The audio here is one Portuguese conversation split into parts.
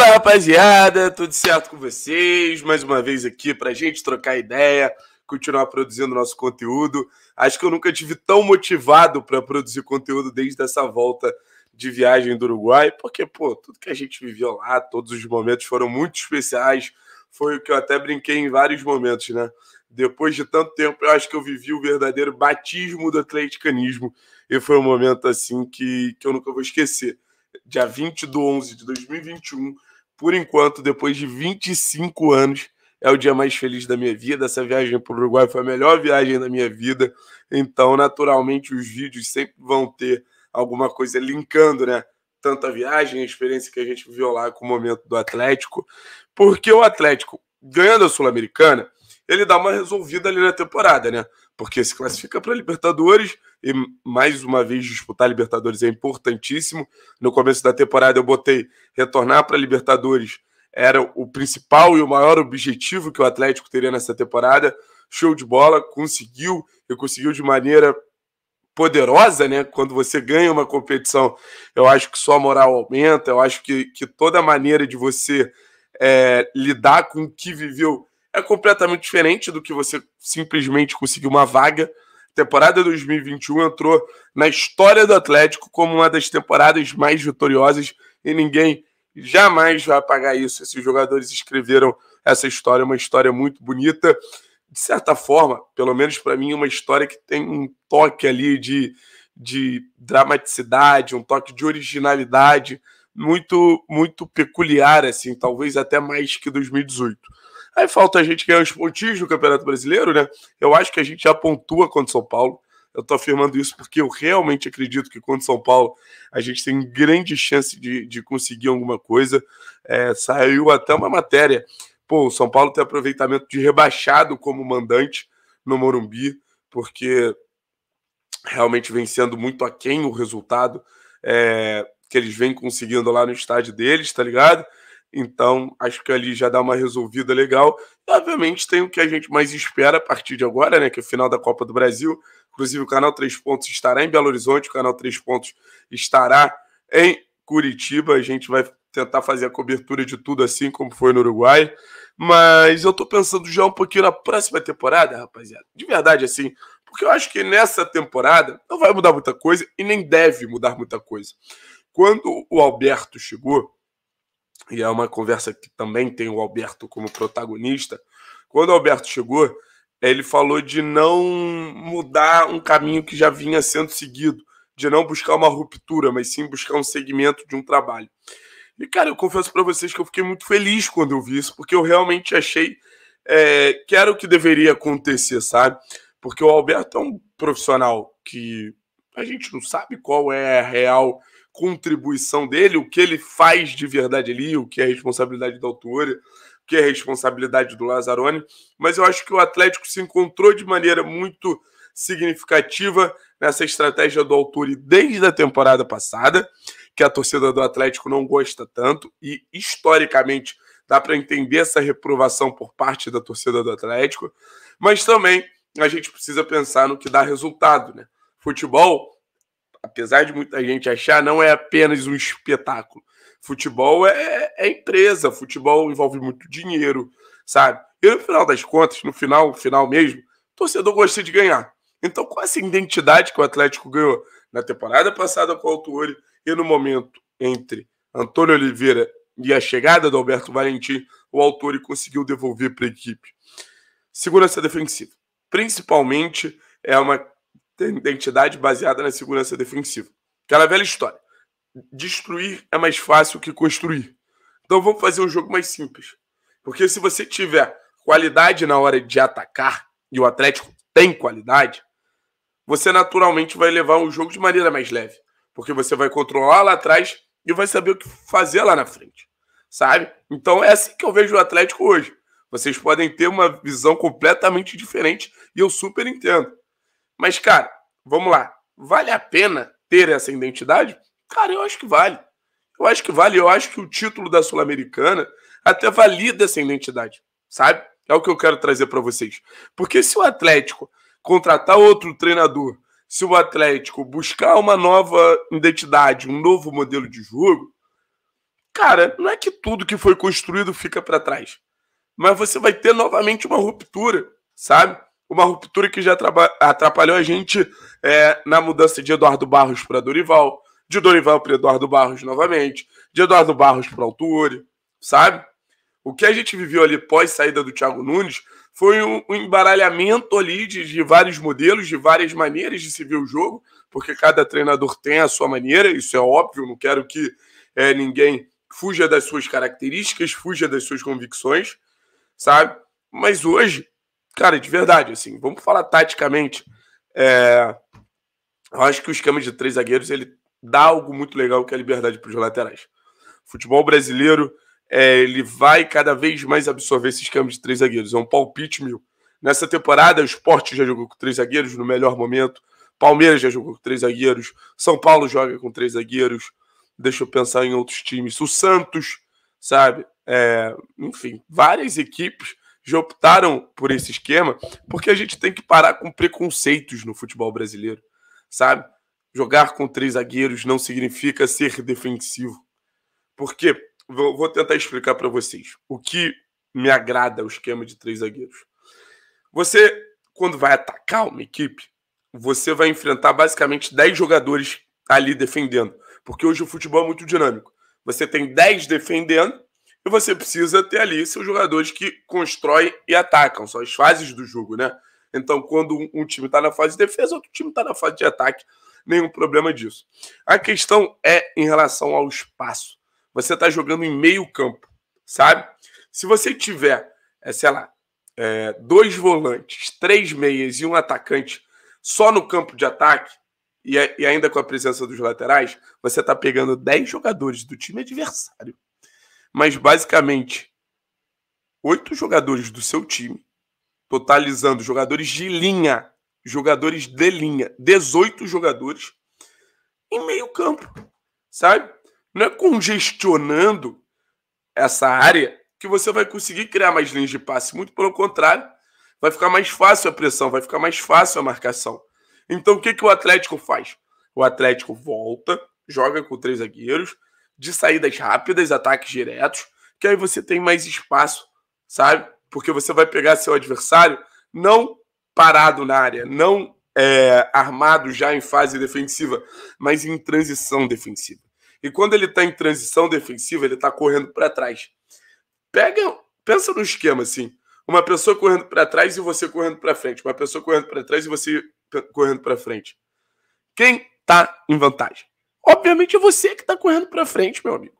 Fala rapaziada, tudo certo com vocês? Mais uma vez aqui para gente trocar ideia, continuar produzindo nosso conteúdo. Acho que eu nunca tive tão motivado para produzir conteúdo desde essa volta de viagem do Uruguai, porque, pô, tudo que a gente viveu lá, todos os momentos foram muito especiais. Foi o que eu até brinquei em vários momentos, né? Depois de tanto tempo, eu acho que eu vivi o verdadeiro batismo do atleticanismo. E foi um momento assim que, que eu nunca vou esquecer. Dia 20 de 11 de 2021, por enquanto, depois de 25 anos, é o dia mais feliz da minha vida. Essa viagem para o Uruguai foi a melhor viagem da minha vida. Então, naturalmente, os vídeos sempre vão ter alguma coisa linkando, né? Tanto a viagem, a experiência que a gente viu lá com o momento do Atlético. Porque o Atlético, ganhando a Sul-Americana, ele dá uma resolvida ali na temporada, né? porque se classifica para a Libertadores e mais uma vez disputar a Libertadores é importantíssimo. No começo da temporada eu botei retornar para a Libertadores era o principal e o maior objetivo que o Atlético teria nessa temporada. Show de bola, conseguiu e conseguiu de maneira poderosa, né? Quando você ganha uma competição, eu acho que sua moral aumenta, eu acho que, que toda maneira de você é, lidar com o que viveu é completamente diferente do que você simplesmente conseguir uma vaga. Temporada 2021 entrou na história do Atlético como uma das temporadas mais vitoriosas e ninguém jamais vai apagar isso. Esses jogadores escreveram essa história, uma história muito bonita. De certa forma, pelo menos para mim, uma história que tem um toque ali de, de dramaticidade, um toque de originalidade muito muito peculiar assim, talvez até mais que 2018. Aí falta a gente ganhar os pontinhos do Campeonato Brasileiro, né? Eu acho que a gente já pontua contra o São Paulo. Eu estou afirmando isso porque eu realmente acredito que contra o São Paulo a gente tem grande chance de, de conseguir alguma coisa. É, saiu até uma matéria. Pô, o São Paulo tem aproveitamento de rebaixado como mandante no Morumbi, porque realmente vem sendo muito aquém o resultado é, que eles vêm conseguindo lá no estádio deles, tá ligado? Então, acho que ali já dá uma resolvida legal. E, obviamente, tem o que a gente mais espera a partir de agora, né? Que é o final da Copa do Brasil. Inclusive, o canal Três Pontos estará em Belo Horizonte, o canal Três Pontos estará em Curitiba. A gente vai tentar fazer a cobertura de tudo assim como foi no Uruguai. Mas eu tô pensando já um pouquinho na próxima temporada, rapaziada. De verdade, assim. Porque eu acho que nessa temporada não vai mudar muita coisa e nem deve mudar muita coisa. Quando o Alberto chegou, e é uma conversa que também tem o Alberto como protagonista. Quando o Alberto chegou, ele falou de não mudar um caminho que já vinha sendo seguido, de não buscar uma ruptura, mas sim buscar um segmento de um trabalho. E, cara, eu confesso para vocês que eu fiquei muito feliz quando eu vi isso, porque eu realmente achei é, que era o que deveria acontecer, sabe? Porque o Alberto é um profissional que a gente não sabe qual é a real contribuição dele, o que ele faz de verdade ali, o que é responsabilidade do Autori, o que é responsabilidade do Lazzaroni, mas eu acho que o Atlético se encontrou de maneira muito significativa nessa estratégia do autor desde a temporada passada, que a torcida do Atlético não gosta tanto e historicamente dá para entender essa reprovação por parte da torcida do Atlético, mas também a gente precisa pensar no que dá resultado, né? Futebol apesar de muita gente achar, não é apenas um espetáculo. Futebol é, é empresa, futebol envolve muito dinheiro, sabe? E no final das contas, no final, final mesmo, o torcedor gosta de ganhar. Então, com é essa identidade que o Atlético ganhou na temporada passada com o Autuori e no momento entre Antônio Oliveira e a chegada do Alberto Valentim, o Autuori conseguiu devolver para a equipe. Segurança defensiva. Principalmente é uma identidade baseada na segurança defensiva. Aquela velha história. Destruir é mais fácil que construir. Então vamos fazer um jogo mais simples. Porque se você tiver qualidade na hora de atacar, e o Atlético tem qualidade, você naturalmente vai levar o jogo de maneira mais leve. Porque você vai controlar lá atrás e vai saber o que fazer lá na frente. Sabe? Então é assim que eu vejo o Atlético hoje. Vocês podem ter uma visão completamente diferente e eu super entendo. Mas, cara, vamos lá. Vale a pena ter essa identidade? Cara, eu acho que vale. Eu acho que vale. Eu acho que o título da Sul-Americana até valida essa identidade, sabe? É o que eu quero trazer para vocês. Porque se o Atlético contratar outro treinador, se o Atlético buscar uma nova identidade, um novo modelo de jogo, cara, não é que tudo que foi construído fica para trás. Mas você vai ter novamente uma ruptura, sabe? uma ruptura que já atrapalhou a gente é, na mudança de Eduardo Barros para Dorival, de Dorival para Eduardo Barros novamente, de Eduardo Barros para Alturi, sabe? O que a gente viveu ali pós saída do Thiago Nunes foi um, um embaralhamento ali de, de, vários modelos, de várias maneiras de se ver o jogo, porque cada treinador tem a sua maneira, isso é óbvio, não quero que é, ninguém fuja das suas características, fuja das suas convicções, sabe? Mas hoje cara, de verdade, assim, vamos falar taticamente. É, eu acho que o esquema de três zagueiros ele dá algo muito legal que é a liberdade para os laterais. O futebol brasileiro é, ele vai cada vez mais absorver esse esquema de três zagueiros. É um palpite mil. Nessa temporada, o Sport já jogou com três zagueiros no melhor momento. Palmeiras já jogou com três zagueiros. São Paulo joga com três zagueiros. Deixa eu pensar em outros times. O Santos, sabe? É, enfim, várias equipes já optaram por esse esquema, porque a gente tem que parar com preconceitos no futebol brasileiro, sabe? Jogar com três zagueiros não significa ser defensivo. Porque, vou tentar explicar para vocês o que me agrada o esquema de três zagueiros. Você, quando vai atacar uma equipe, você vai enfrentar basicamente 10 jogadores ali defendendo. Porque hoje o futebol é muito dinâmico. Você tem 10 defendendo e você precisa ter ali seus jogadores que constroem e atacam, são as fases do jogo, né? Então, quando um time está na fase de defesa, outro time está na fase de ataque, nenhum problema disso. A questão é em relação ao espaço. Você está jogando em meio campo, sabe? Se você tiver, é, sei lá, é, dois volantes, três meias e um atacante só no campo de ataque, e, e ainda com a presença dos laterais, você está pegando dez jogadores do time adversário mas basicamente oito jogadores do seu time, totalizando jogadores de linha, jogadores de linha, 18 jogadores em meio campo, sabe? Não é congestionando essa área que você vai conseguir criar mais linhas de passe, muito pelo contrário, vai ficar mais fácil a pressão, vai ficar mais fácil a marcação. Então o que, que o Atlético faz? O Atlético volta, joga com três zagueiros, de saídas rápidas, ataques diretos, que aí você tem mais espaço, sabe? Porque você vai pegar seu adversário não parado na área, não é, armado já em fase defensiva, mas em transição defensiva. E quando ele está em transição defensiva, ele está correndo para trás. Pega, pensa no esquema assim: uma pessoa correndo para trás e você correndo para frente, uma pessoa correndo para trás e você correndo para frente. Quem está em vantagem? obviamente é você que está correndo para frente, meu amigo.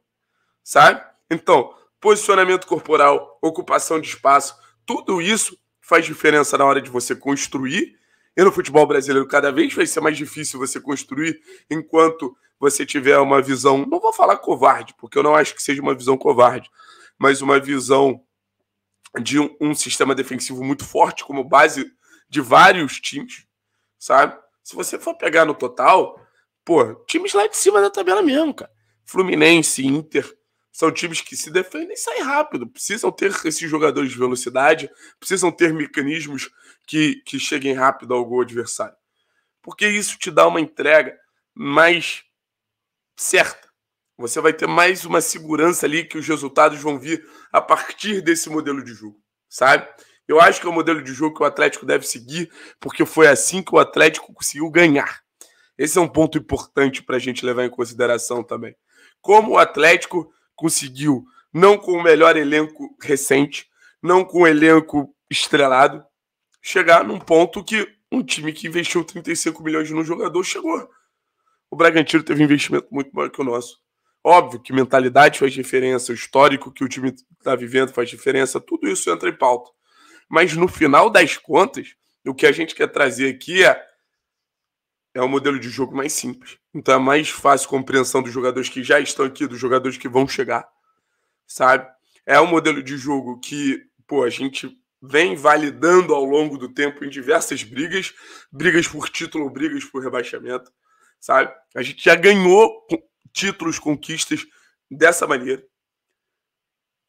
Sabe? Então, posicionamento corporal, ocupação de espaço, tudo isso faz diferença na hora de você construir. E no futebol brasileiro, cada vez vai ser mais difícil você construir enquanto você tiver uma visão, não vou falar covarde, porque eu não acho que seja uma visão covarde, mas uma visão de um, um sistema defensivo muito forte como base de vários times, sabe? Se você for pegar no total, pô, times lá de cima da tabela mesmo, cara. Fluminense, Inter, são times que se defendem e saem rápido. Precisam ter esses jogadores de velocidade, precisam ter mecanismos que, que cheguem rápido ao gol adversário. Porque isso te dá uma entrega mais certa. Você vai ter mais uma segurança ali que os resultados vão vir a partir desse modelo de jogo, sabe? Eu acho que é o modelo de jogo que o Atlético deve seguir, porque foi assim que o Atlético conseguiu ganhar. Esse é um ponto importante para a gente levar em consideração também. Como o Atlético conseguiu, não com o melhor elenco recente, não com o elenco estrelado, chegar num ponto que um time que investiu 35 milhões num jogador chegou. O Bragantino teve um investimento muito maior que o nosso. Óbvio que mentalidade faz diferença, o histórico que o time está vivendo faz diferença, tudo isso entra em pauta. Mas no final das contas, o que a gente quer trazer aqui é é um modelo de jogo mais simples. Então é mais fácil compreensão dos jogadores que já estão aqui, dos jogadores que vão chegar, sabe? É um modelo de jogo que, pô, a gente vem validando ao longo do tempo em diversas brigas, brigas por título, brigas por rebaixamento, sabe? A gente já ganhou títulos, conquistas dessa maneira.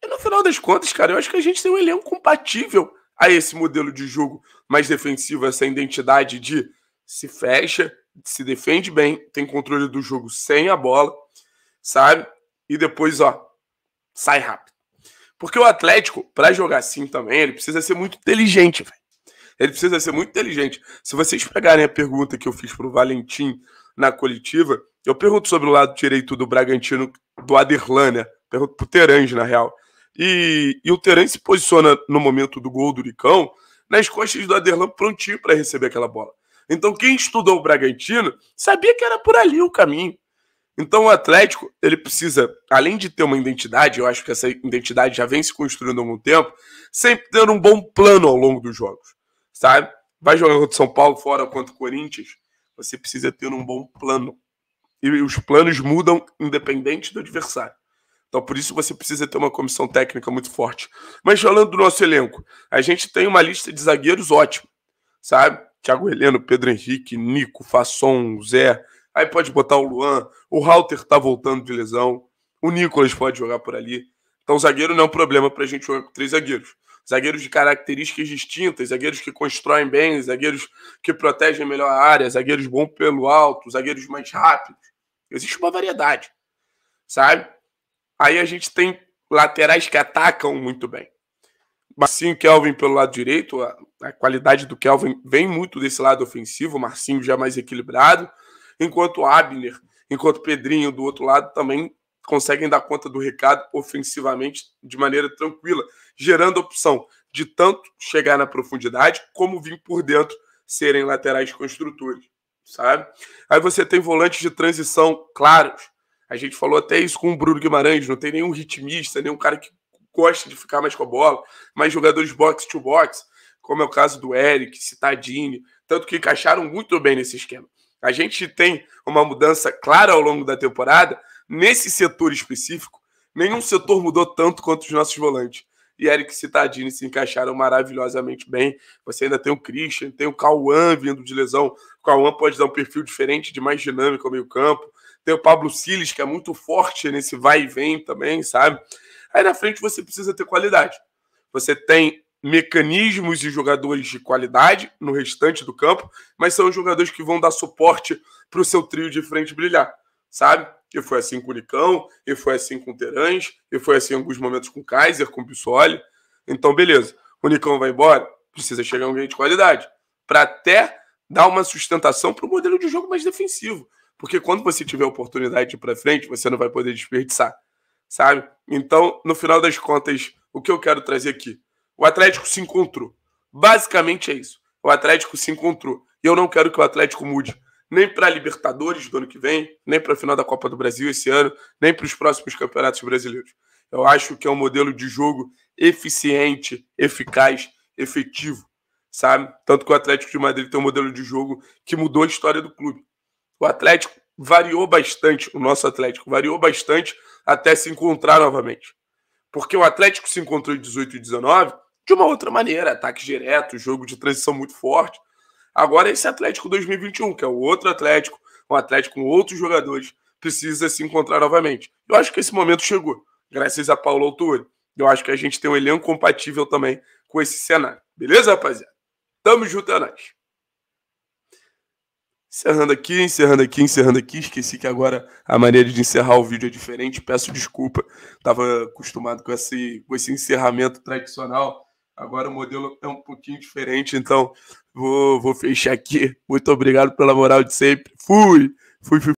E no final das contas, cara, eu acho que a gente tem um elenco compatível a esse modelo de jogo mais defensivo, essa identidade de se fecha, se defende bem, tem controle do jogo sem a bola, sabe? E depois, ó, sai rápido. Porque o Atlético, para jogar assim também, ele precisa ser muito inteligente, velho. Ele precisa ser muito inteligente. Se vocês pegarem a pergunta que eu fiz pro Valentim na coletiva, eu pergunto sobre o lado direito do Bragantino, do Aderlan, né? Pergunto pro Terange, na real. E, e o Terange se posiciona no momento do gol do Licão nas costas do Aderlan prontinho para receber aquela bola. Então quem estudou o Bragantino sabia que era por ali o caminho. Então o Atlético, ele precisa, além de ter uma identidade, eu acho que essa identidade já vem se construindo há algum tempo, sempre ter um bom plano ao longo dos jogos, sabe? Vai jogar contra São Paulo fora contra o Corinthians, você precisa ter um bom plano. E os planos mudam independente do adversário. Então, por isso você precisa ter uma comissão técnica muito forte. Mas falando do nosso elenco, a gente tem uma lista de zagueiros ótima, sabe? Thiago Heleno, Pedro Henrique, Nico, Fasson, Zé. Aí pode botar o Luan. O Halter tá voltando de lesão. O Nicolas pode jogar por ali. Então, zagueiro não é um problema para a gente jogar com três zagueiros. Zagueiros de características distintas, zagueiros que constroem bem, zagueiros que protegem melhor a área, zagueiros bons pelo alto, zagueiros mais rápidos. Existe uma variedade, sabe? Aí a gente tem laterais que atacam muito bem. Marcinho e Kelvin pelo lado direito. A, a, qualidade do Kelvin vem muito desse lado ofensivo, o Marcinho já é mais equilibrado, enquanto Abner, enquanto Pedrinho do outro lado também conseguem dar conta do recado ofensivamente de maneira tranquila, gerando a opção de tanto chegar na profundidade como vir por dentro serem laterais construtores, sabe? Aí você tem volantes de transição claros. A gente falou até isso com o Bruno Guimarães, não tem nenhum ritmista, nenhum cara que gosta de ficar mais com a bola, mas jogadores box-to-box, como é o caso do Eric, Citadini, tanto que encaixaram muito bem nesse esquema. A gente tem uma mudança clara ao longo da temporada, nesse setor específico, nenhum setor mudou tanto quanto os nossos volantes. E Eric Citadini se encaixaram maravilhosamente bem. Você ainda tem o Christian, tem o Cauã vindo de lesão. O Cauã pode dar um perfil diferente, de mais dinâmico ao meio campo. Tem o Pablo Siles, que é muito forte nesse vai e vem também, sabe? Aí na frente você precisa ter qualidade. Você tem mecanismos e jogadores de qualidade no restante do campo, mas são os jogadores que vão dar suporte para o seu trio de frente brilhar, sabe? E foi assim com o Nicão, e foi assim com o Terãs, e foi assim em alguns momentos com o Kaiser, com o Bissoli. Então, beleza. O Nicão vai embora, precisa chegar alguém de qualidade para até dar uma sustentação para o modelo de jogo mais defensivo. Porque quando você tiver oportunidade de ir para frente, você não vai poder desperdiçar sabe? Então, no final das contas, o que eu quero trazer aqui? O Atlético se encontrou. Basicamente é isso. O Atlético se encontrou. E eu não quero que o Atlético mude. Nem para a Libertadores do ano que vem, nem para a final da Copa do Brasil esse ano, nem para os próximos campeonatos brasileiros. Eu acho que é um modelo de jogo eficiente, eficaz, efetivo, sabe? Tanto que o Atlético de Madrid tem um modelo de jogo que mudou a história do clube. O Atlético variou bastante, o nosso Atlético variou bastante até se encontrar novamente. Porque o Atlético se encontrou em 18 e 19 de uma outra maneira, ataque direto, jogo de transição muito forte. Agora é esse Atlético 2021, que é o outro Atlético, um Atlético com outros jogadores, precisa se encontrar novamente. Eu acho que esse momento chegou, graças a Paulo Autori. Eu acho que a gente tem um elenco compatível também com esse cenário. Beleza, rapaziada? Tamo junto, é nóis. Encerrando aqui, encerrando aqui, encerrando aqui. Esqueci que agora a maneira de encerrar o vídeo é diferente. Peço desculpa. Estava acostumado com esse, com esse encerramento tradicional. Agora o modelo é um pouquinho diferente, então vou, vou fechar aqui. Muito obrigado pela moral de sempre. Fui! Fui, fui.